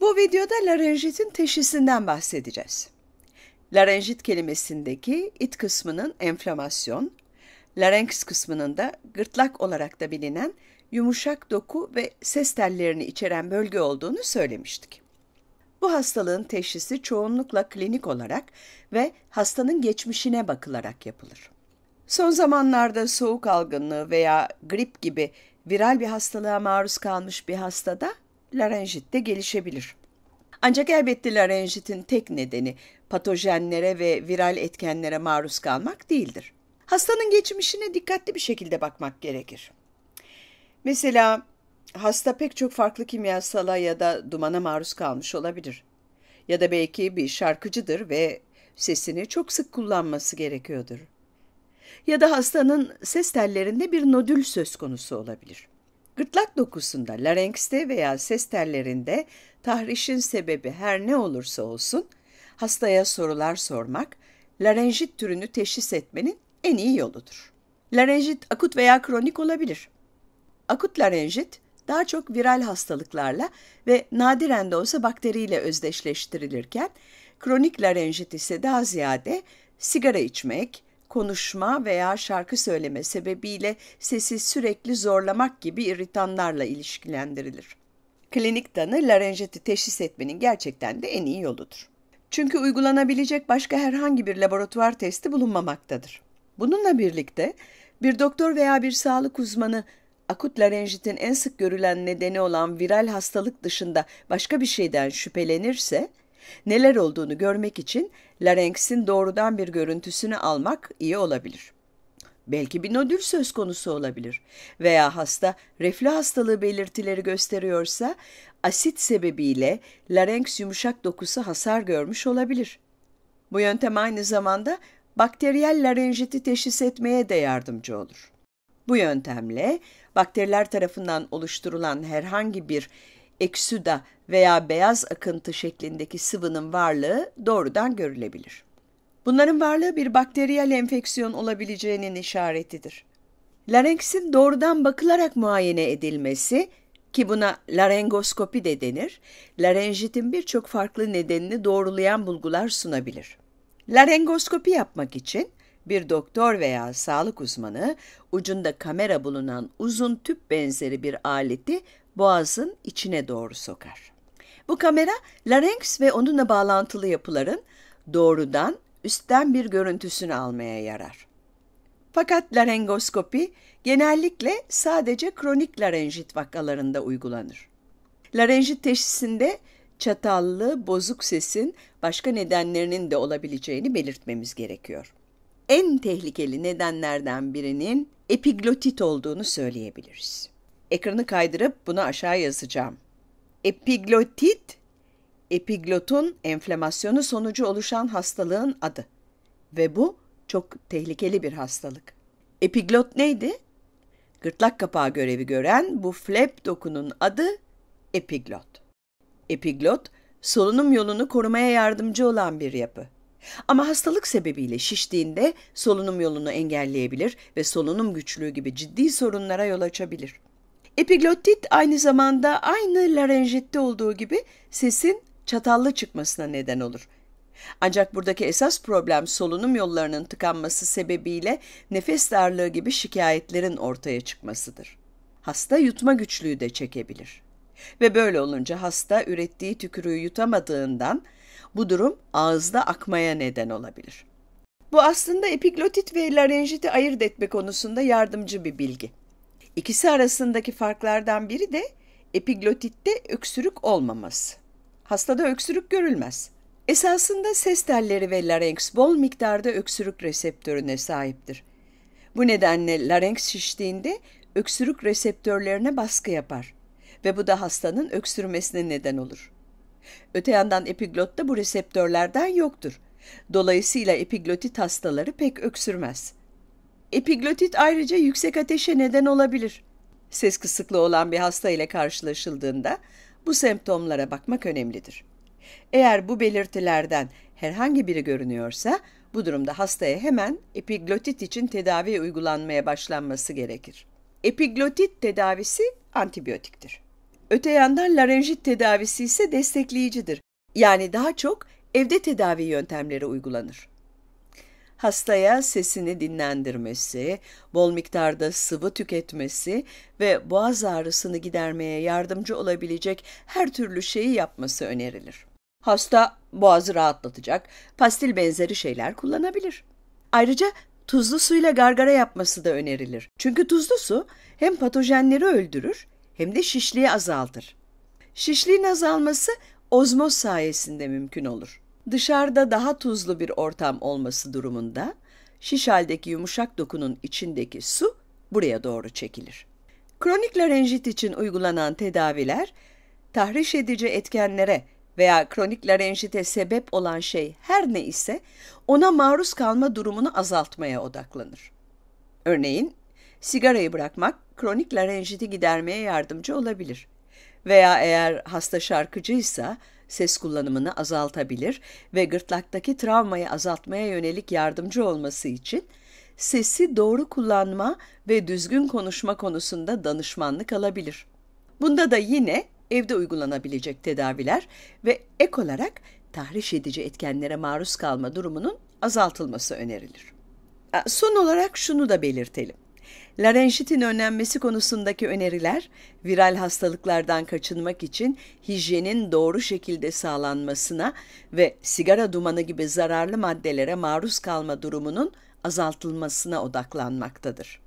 Bu videoda larenjitin teşhisinden bahsedeceğiz. Larenjit kelimesindeki it kısmının enflamasyon, larynx kısmının da gırtlak olarak da bilinen yumuşak doku ve ses tellerini içeren bölge olduğunu söylemiştik. Bu hastalığın teşhisi çoğunlukla klinik olarak ve hastanın geçmişine bakılarak yapılır. Son zamanlarda soğuk algınlığı veya grip gibi viral bir hastalığa maruz kalmış bir hastada larenjit de gelişebilir. Ancak elbette larenjitin tek nedeni patojenlere ve viral etkenlere maruz kalmak değildir. Hastanın geçmişine dikkatli bir şekilde bakmak gerekir. Mesela hasta pek çok farklı kimyasala ya da dumana maruz kalmış olabilir. Ya da belki bir şarkıcıdır ve sesini çok sık kullanması gerekiyordur. Ya da hastanın ses tellerinde bir nodül söz konusu olabilir. Gırtlak dokusunda, larenkste veya ses tellerinde tahrişin sebebi her ne olursa olsun, hastaya sorular sormak, larenjit türünü teşhis etmenin en iyi yoludur. Larenjit akut veya kronik olabilir. Akut larenjit daha çok viral hastalıklarla ve nadiren de olsa bakteriyle özdeşleştirilirken, kronik larenjit ise daha ziyade sigara içmek, konuşma veya şarkı söyleme sebebiyle sesi sürekli zorlamak gibi irritanlarla ilişkilendirilir. Klinik tanı larenjiti teşhis etmenin gerçekten de en iyi yoludur. Çünkü uygulanabilecek başka herhangi bir laboratuvar testi bulunmamaktadır. Bununla birlikte bir doktor veya bir sağlık uzmanı akut larenjitin en sık görülen nedeni olan viral hastalık dışında başka bir şeyden şüphelenirse Neler olduğunu görmek için larenksin doğrudan bir görüntüsünü almak iyi olabilir. Belki bir nodül söz konusu olabilir veya hasta reflü hastalığı belirtileri gösteriyorsa asit sebebiyle larenks yumuşak dokusu hasar görmüş olabilir. Bu yöntem aynı zamanda bakteriyel larenjiti teşhis etmeye de yardımcı olur. Bu yöntemle bakteriler tarafından oluşturulan herhangi bir eksüda veya beyaz akıntı şeklindeki sıvının varlığı doğrudan görülebilir. Bunların varlığı bir bakteriyel enfeksiyon olabileceğinin işaretidir. Larenksin doğrudan bakılarak muayene edilmesi ki buna larengoskopi de denir, larenjitin birçok farklı nedenini doğrulayan bulgular sunabilir. Larengoskopi yapmak için bir doktor veya sağlık uzmanı ucunda kamera bulunan uzun tüp benzeri bir aleti boğazın içine doğru sokar. Bu kamera larynx ve onunla bağlantılı yapıların doğrudan üstten bir görüntüsünü almaya yarar. Fakat larengoskopi genellikle sadece kronik larenjit vakalarında uygulanır. Larenjit teşhisinde çatallı, bozuk sesin başka nedenlerinin de olabileceğini belirtmemiz gerekiyor. En tehlikeli nedenlerden birinin epiglotit olduğunu söyleyebiliriz. Ekranı kaydırıp bunu aşağı yazacağım. Epiglotit, epiglotun enflamasyonu sonucu oluşan hastalığın adı. Ve bu çok tehlikeli bir hastalık. Epiglot neydi? Gırtlak kapağı görevi gören bu flap dokunun adı epiglot. Epiglot, solunum yolunu korumaya yardımcı olan bir yapı. Ama hastalık sebebiyle şiştiğinde solunum yolunu engelleyebilir ve solunum güçlüğü gibi ciddi sorunlara yol açabilir. Epiglottit aynı zamanda aynı larenjitte olduğu gibi sesin çatallı çıkmasına neden olur. Ancak buradaki esas problem solunum yollarının tıkanması sebebiyle nefes darlığı gibi şikayetlerin ortaya çıkmasıdır. Hasta yutma güçlüğü de çekebilir. Ve böyle olunca hasta ürettiği tükürüğü yutamadığından bu durum ağızda akmaya neden olabilir. Bu aslında epiglotit ve larenjiti ayırt etme konusunda yardımcı bir bilgi. İkisi arasındaki farklardan biri de epiglotitte öksürük olmaması. Hastada öksürük görülmez. Esasında ses telleri ve larynx bol miktarda öksürük reseptörüne sahiptir. Bu nedenle larynx şiştiğinde öksürük reseptörlerine baskı yapar ve bu da hastanın öksürmesine neden olur. Öte yandan epiglotta bu reseptörlerden yoktur. Dolayısıyla epiglotit hastaları pek öksürmez.'' Epiglotit ayrıca yüksek ateşe neden olabilir. Ses kısıklığı olan bir hasta ile karşılaşıldığında bu semptomlara bakmak önemlidir. Eğer bu belirtilerden herhangi biri görünüyorsa bu durumda hastaya hemen epiglotit için tedavi uygulanmaya başlanması gerekir. Epiglotit tedavisi antibiyotiktir. Öte yandan larenjit tedavisi ise destekleyicidir. Yani daha çok evde tedavi yöntemleri uygulanır hastaya sesini dinlendirmesi, bol miktarda sıvı tüketmesi ve boğaz ağrısını gidermeye yardımcı olabilecek her türlü şeyi yapması önerilir. Hasta boğazı rahatlatacak, pastil benzeri şeyler kullanabilir. Ayrıca tuzlu suyla gargara yapması da önerilir. Çünkü tuzlu su hem patojenleri öldürür hem de şişliği azaltır. Şişliğin azalması ozmoz sayesinde mümkün olur. Dışarıda daha tuzlu bir ortam olması durumunda şiş haldeki yumuşak dokunun içindeki su buraya doğru çekilir. Kronik larenjit için uygulanan tedaviler tahriş edici etkenlere veya kronik larenjite sebep olan şey her ne ise ona maruz kalma durumunu azaltmaya odaklanır. Örneğin sigarayı bırakmak kronik larenjiti gidermeye yardımcı olabilir. Veya eğer hasta şarkıcıysa ses kullanımını azaltabilir ve gırtlaktaki travmayı azaltmaya yönelik yardımcı olması için sesi doğru kullanma ve düzgün konuşma konusunda danışmanlık alabilir. Bunda da yine evde uygulanabilecek tedaviler ve ek olarak tahriş edici etkenlere maruz kalma durumunun azaltılması önerilir. Son olarak şunu da belirtelim. Larenjitin önlenmesi konusundaki öneriler, viral hastalıklardan kaçınmak için hijyenin doğru şekilde sağlanmasına ve sigara dumanı gibi zararlı maddelere maruz kalma durumunun azaltılmasına odaklanmaktadır.